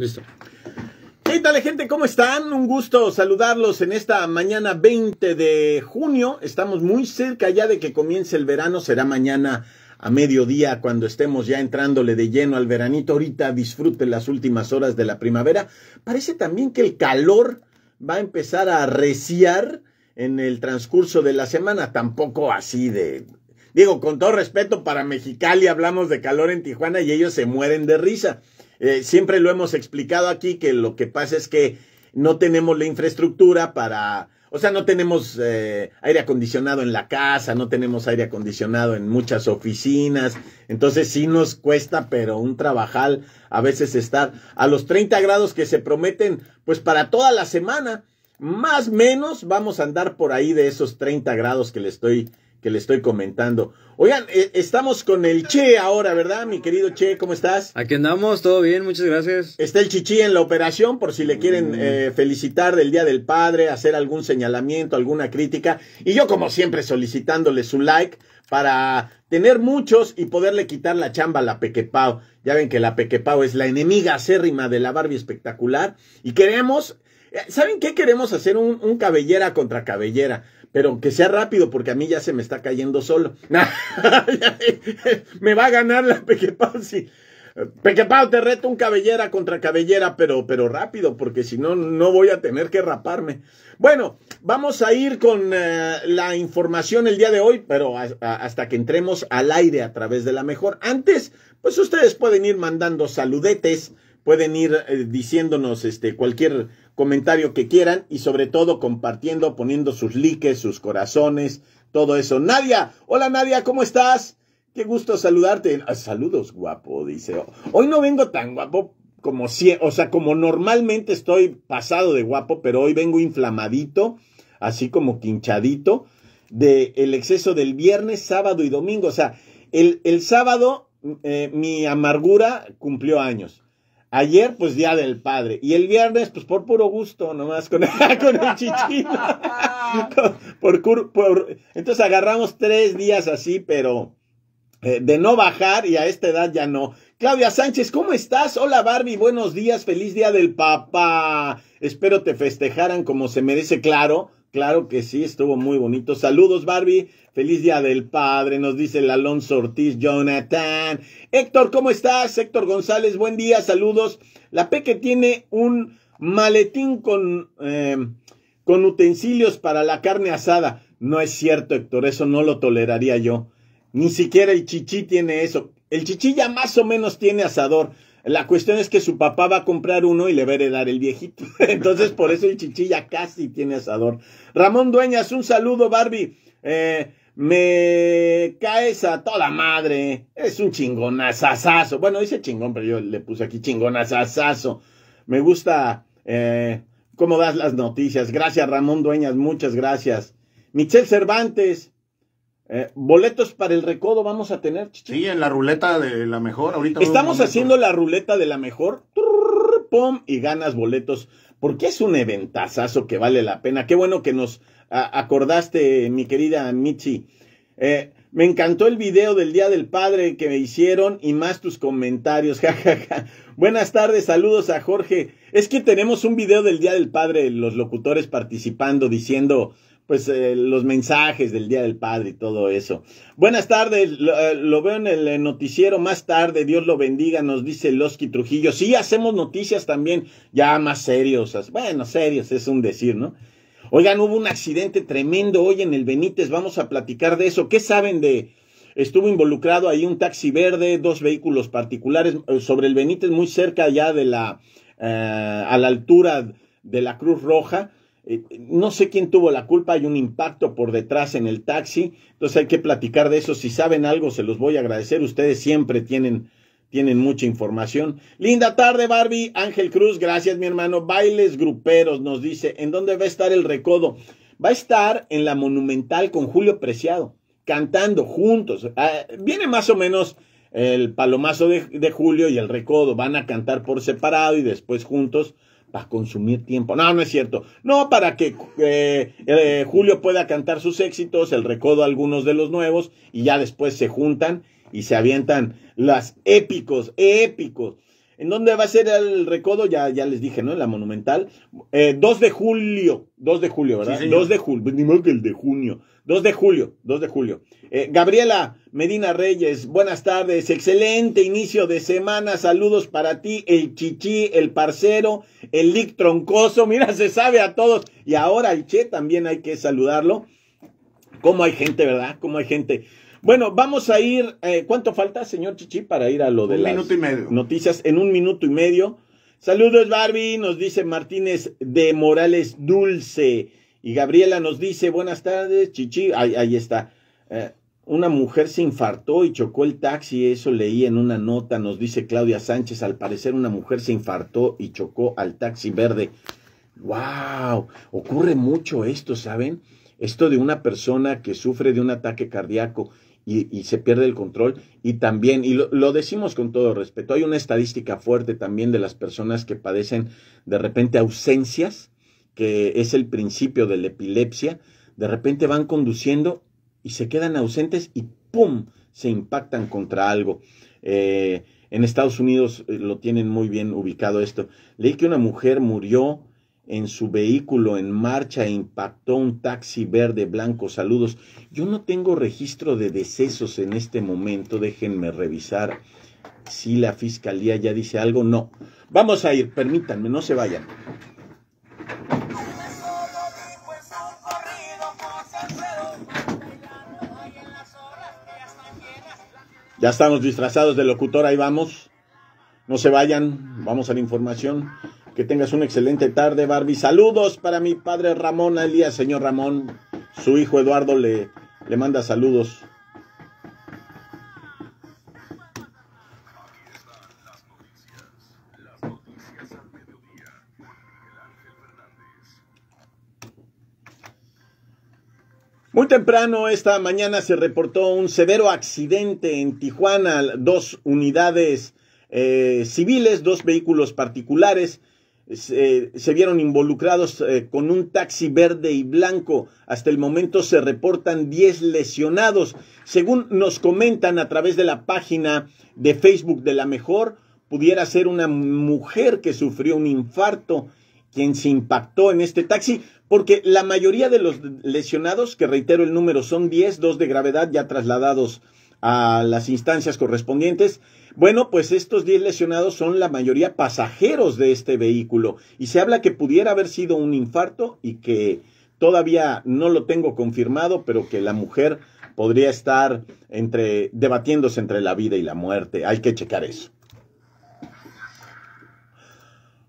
Listo. ¿Qué tal gente? ¿Cómo están? Un gusto saludarlos en esta mañana 20 de junio. Estamos muy cerca ya de que comience el verano. Será mañana a mediodía cuando estemos ya entrándole de lleno al veranito. Ahorita disfruten las últimas horas de la primavera. Parece también que el calor va a empezar a reciar en el transcurso de la semana. Tampoco así de... Digo, con todo respeto para Mexicali, hablamos de calor en Tijuana y ellos se mueren de risa. Eh, siempre lo hemos explicado aquí que lo que pasa es que no tenemos la infraestructura para, o sea, no tenemos eh, aire acondicionado en la casa, no tenemos aire acondicionado en muchas oficinas. Entonces sí nos cuesta, pero un trabajal a veces estar a los 30 grados que se prometen, pues para toda la semana, más o menos vamos a andar por ahí de esos 30 grados que le estoy que le estoy comentando. Oigan, eh, estamos con el Che ahora, ¿verdad? Mi querido Che, ¿cómo estás? Aquí andamos, todo bien, muchas gracias. Está el Chichi en la operación, por si le quieren mm. eh, felicitar del Día del Padre, hacer algún señalamiento, alguna crítica. Y yo, como siempre, solicitándole su like para tener muchos y poderle quitar la chamba a la Pequepao. Ya ven que la Pequepao es la enemiga acérrima de la Barbie espectacular. Y queremos, eh, ¿saben qué queremos hacer? un cabellera contra cabellera pero que sea rápido, porque a mí ya se me está cayendo solo. me va a ganar la Pequepau, sí. Pequepau, te reto un cabellera contra cabellera, pero, pero rápido, porque si no, no voy a tener que raparme. Bueno, vamos a ir con eh, la información el día de hoy, pero hasta que entremos al aire a través de la mejor. Antes, pues ustedes pueden ir mandando saludetes, pueden ir eh, diciéndonos este, cualquier comentario que quieran y sobre todo compartiendo, poniendo sus likes, sus corazones, todo eso. Nadia, hola Nadia, ¿cómo estás? Qué gusto saludarte. Ah, saludos, guapo, dice. Hoy no vengo tan guapo como si, o sea, como normalmente estoy pasado de guapo, pero hoy vengo inflamadito, así como quinchadito, del el exceso del viernes, sábado y domingo. O sea, el, el sábado eh, mi amargura cumplió años. Ayer, pues Día del Padre. Y el viernes, pues por puro gusto, nomás con, con el chichito por, entonces agarramos tres días así, pero eh, de no bajar y a esta edad ya no. Claudia Sánchez, ¿cómo estás? Hola Barbie, buenos días, feliz Día del Papá. Espero te festejaran como se merece, claro. Claro que sí, estuvo muy bonito. Saludos, Barbie. Feliz Día del Padre, nos dice el Alonso Ortiz, Jonathan. Héctor, ¿cómo estás? Héctor González, buen día, saludos. La Peque tiene un maletín con, em, con utensilios para la carne asada. No es cierto, Héctor, eso no lo toleraría yo. Ni siquiera el chichí tiene eso. El chichi ya más o menos tiene asador, la cuestión es que su papá va a comprar uno y le va a heredar el viejito. Entonces, por eso el chichilla casi tiene asador. Ramón Dueñas, un saludo, Barbie. Eh, me caes a toda madre. Es un chingonazazazo. Bueno, dice chingón, pero yo le puse aquí chingonazazazo. Me gusta eh, cómo das las noticias. Gracias, Ramón Dueñas. Muchas gracias. Michelle Cervantes. Eh, boletos para el recodo vamos a tener, Sí, en la ruleta de la mejor. Ahorita Estamos haciendo la ruleta de la mejor. y ganas boletos. Porque es un eventazazo que vale la pena. Qué bueno que nos acordaste, mi querida Michi. Eh, me encantó el video del Día del Padre que me hicieron y más tus comentarios. Ja, Buenas tardes, saludos a Jorge. Es que tenemos un video del Día del Padre, los locutores participando, diciendo pues eh, los mensajes del Día del Padre y todo eso. Buenas tardes, lo, eh, veo en el eh, noticiero más tarde, Dios lo bendiga, nos dice Losky Trujillo. Sí, hacemos noticias también ya más serios, bueno, serios es un decir, ¿no? Oigan, hubo un accidente tremendo hoy en el Benítez, vamos a platicar de eso. ¿Qué saben de, estuvo involucrado ahí un taxi verde, dos vehículos particulares sobre el Benítez, muy cerca ya de la, a la altura de la Cruz Roja. Eh, no sé quién tuvo la culpa, hay un impacto por detrás en el taxi, entonces hay que platicar de eso. Si saben algo, se los voy a agradecer. Ustedes siempre tienen, tienen mucha información. Linda tarde, Barbie. Ángel Cruz, gracias, mi hermano. Bailes gruperos, nos dice. ¿En dónde va a estar el recodo? Va a estar en la Monumental con Julio Preciado, cantando juntos. Ah, viene más o menos el palomazo de, Julio y el recodo. Van a cantar por separado y después juntos para consumir tiempo. No, no es cierto. No para que eh, eh, Julio pueda cantar sus éxitos, el recodo algunos de los nuevos, y ya después se juntan y se avientan las épicos, épicos. ¿En dónde va a ser el recodo? Ya, ya les dije, ¿no? En la Monumental. 2 eh, de julio. 2 de julio, ¿verdad? 2 de julio. Pues, ni más que el de junio. 2 de julio. 2 de julio. Eh, Gabriela Medina Reyes, buenas tardes. Excelente inicio de semana. Saludos para ti, el chichi, el parcero, el lic troncoso. Mira, se sabe a todos. Y ahora el che también hay que saludarlo. ¿Cómo hay gente, verdad? ¿Cómo hay gente? Bueno, vamos a ir. Eh, ¿Cuánto falta, señor Chichi, para ir a lo de las minuto y medio. noticias? En un minuto y medio. Saludos, Barbie, nos dice Martínez de Morales Dulce. Y Gabriela nos dice, buenas tardes, Chichi. Ahí, está. Eh, una mujer se infartó y chocó el taxi, eso leí en una nota, nos dice Claudia Sánchez, al parecer una mujer se infartó y chocó al taxi verde. ¡Wow! Ocurre mucho esto, ¿saben? Esto de una persona que sufre de un ataque cardíaco y, se pierde el control. Y también, y lo, decimos con todo respeto, hay una estadística fuerte también de las personas que padecen de repente ausencias, que es el principio de la epilepsia, de repente van conduciendo y se quedan ausentes y ¡pum! se impactan contra algo. Eh, en Estados Unidos eh, lo tienen muy bien ubicado esto. Leí que una mujer murió en su vehículo en marcha e impactó un taxi verde blanco. Saludos. Yo no tengo registro de decesos en este momento. Déjenme revisar si la fiscalía ya dice algo. No. Vamos a ir. Permítanme, no se vayan. Ya estamos disfrazados de locutor, ahí vamos. No se vayan, vamos a la información. Que tengas una excelente tarde, Barbie. Saludos para mi padre Ramón día, señor Ramón. Su hijo Eduardo le, le manda saludos. Muy temprano esta mañana se reportó un severo accidente en Tijuana, dos unidades eh, civiles, dos vehículos particulares se, vieron involucrados eh, con un taxi verde y blanco. Hasta el momento se reportan 10 lesionados. Según nos comentan a través de la página de Facebook de la mejor, pudiera ser una mujer que sufrió un infarto quien se impactó en este taxi, porque la mayoría de los lesionados, que reitero el número son 10, dos de gravedad ya trasladados a las instancias correspondientes. Bueno, pues estos 10 lesionados son la mayoría pasajeros de este vehículo y se habla que pudiera haber sido un infarto y que todavía no lo tengo confirmado, pero que la mujer podría estar entre debatiéndose entre la vida y la muerte. Hay que checar eso.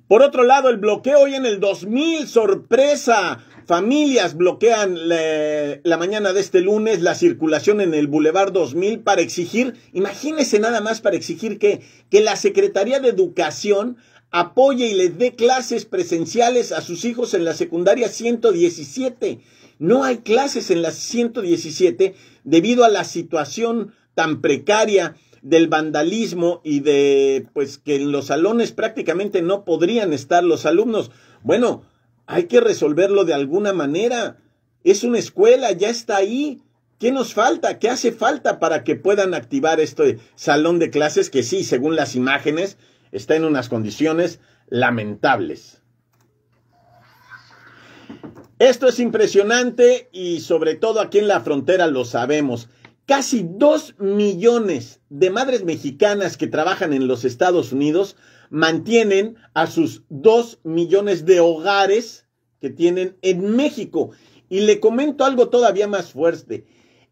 Por otro lado, el bloqueo hoy en el 2000, sorpresa, Familias bloquean la, mañana de este lunes la circulación en el Boulevard 2000 para exigir, imagínense nada más para exigir que, que la Secretaría de Educación apoye y les dé clases presenciales a sus hijos en la secundaria 117. No hay clases en la 117 debido a la situación tan precaria del vandalismo y de pues que en los salones prácticamente no podrían estar los alumnos. Bueno, hay que resolverlo de alguna manera. Es una escuela, ya está ahí. ¿Qué nos falta? ¿Qué hace falta para que puedan activar este salón de clases que sí, según las imágenes, está en unas condiciones lamentables? Esto es impresionante y sobre todo aquí en la frontera lo sabemos. Casi 2 millones de madres mexicanas que trabajan en los Estados Unidos mantienen a sus 2 millones de hogares que tienen en México. Y le comento algo todavía más fuerte.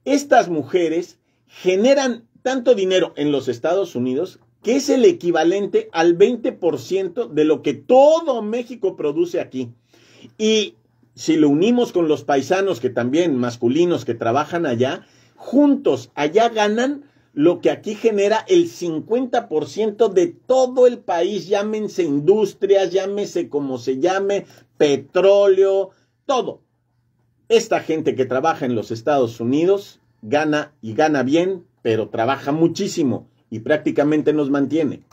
Estas mujeres generan tanto dinero en los Estados Unidos que es el equivalente al 20% de lo que todo México produce aquí. Y si lo unimos con los paisanos que también masculinos que trabajan allá, juntos allá ganan lo que aquí genera el 50% de todo el país, llámense industrias, llámese como se llame, petróleo, todo. Esta gente que trabaja en los Estados Unidos gana y gana bien, pero trabaja muchísimo y prácticamente nos mantiene.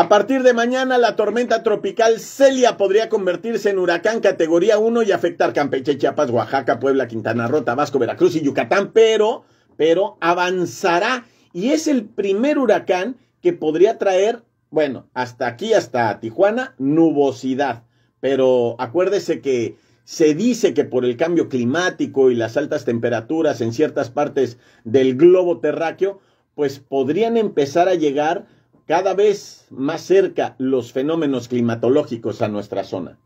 A partir de mañana, la tormenta tropical Celia podría convertirse en huracán categoría 1 y afectar Campeche, Chiapas, Oaxaca, Puebla, Quintana Roo, Tabasco, Veracruz y Yucatán, pero, pero avanzará y es el primer huracán que podría traer, bueno, hasta aquí, hasta Tijuana, nubosidad. Pero acuérdese que se dice que por el cambio climático y las altas temperaturas en ciertas partes del globo terráqueo, pues podrían empezar a llegar cada vez más cerca los fenómenos climatológicos a nuestra zona.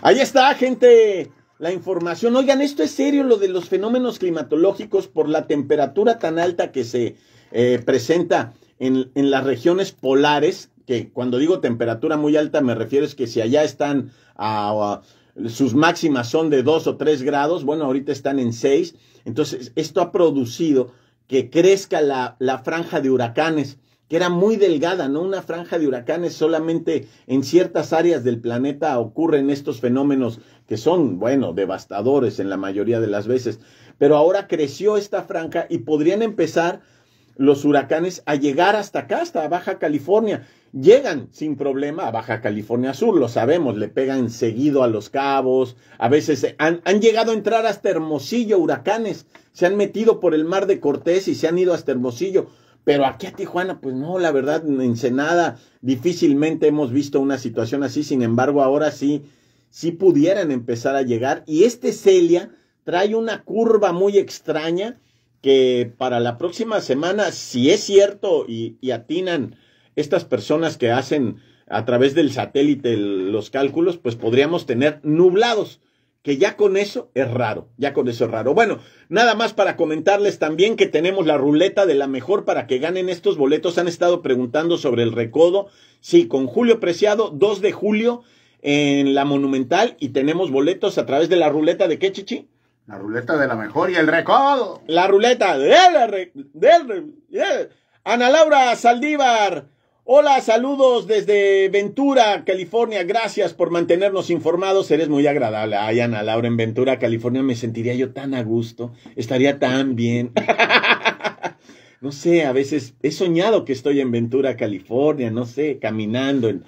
Ahí está, gente, la información. Oigan, esto es serio lo de los fenómenos climatológicos por la temperatura tan alta que se eh, presenta en, las regiones polares, que cuando digo temperatura muy alta me refiero es que si allá están a sus máximas son de 2 o 3 grados, bueno, ahorita están en 6, entonces esto ha producido que crezca la, la franja de huracanes, que era muy delgada, ¿no? Una franja de huracanes solamente en ciertas áreas del planeta ocurren estos fenómenos que son, bueno, devastadores en la mayoría de las veces, pero ahora creció esta franja y podrían empezar los huracanes a llegar hasta acá, hasta Baja California. Llegan sin problema a Baja California Sur, lo sabemos, le pegan seguido a los cabos, a veces han, han llegado a entrar hasta Hermosillo, huracanes, se han metido por el mar de Cortés y se han ido hasta Hermosillo. Pero aquí a Tijuana, pues no, la verdad, en Ensenada difícilmente hemos visto una situación así. Sin embargo, ahora sí, sí pudieran empezar a llegar. Y este Celia trae una curva muy extraña que para la próxima semana, si es cierto y atinan estas personas que hacen a través del satélite los cálculos, pues podríamos tener nublados, que ya con eso es raro, ya con eso es raro. Bueno, nada más para comentarles también que tenemos la ruleta de la mejor para que ganen estos boletos. Han estado preguntando sobre el recodo. Sí, con Julio Preciado, 2 de julio en la Monumental y tenemos boletos a través de la ruleta de qué, Chichi? La ruleta de la mejor y el recodo. La ruleta De, la Ana Laura Saldívar. Hola, saludos desde Ventura, California. Gracias por mantenernos informados. Eres muy agradable. Ay, Ana Laura, en Ventura, California me sentiría yo tan a gusto. Estaría tan bien. no sé, a veces he soñado que estoy en Ventura, California, no sé, caminando en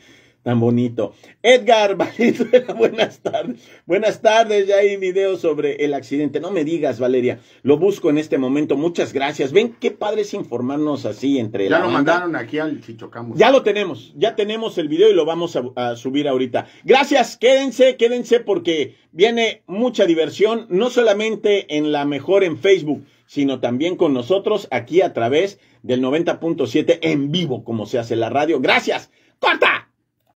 Tan bonito. Edgar Valenzuela, buenas tardes. Buenas tardes, ya hay video sobre el accidente. No me digas, Valeria. Lo busco en este momento. Muchas gracias. Ven, qué padre es informarnos así entre Ya lo mandaron aquí al Chichocamos. Ya lo tenemos. Ya tenemos el video y lo vamos a, a subir ahorita. Gracias, quédense, quédense porque viene mucha diversión, no solamente en la mejor en Facebook, sino también con nosotros aquí a través del 90.7 en vivo, como se hace la radio. Gracias. ¡Corta!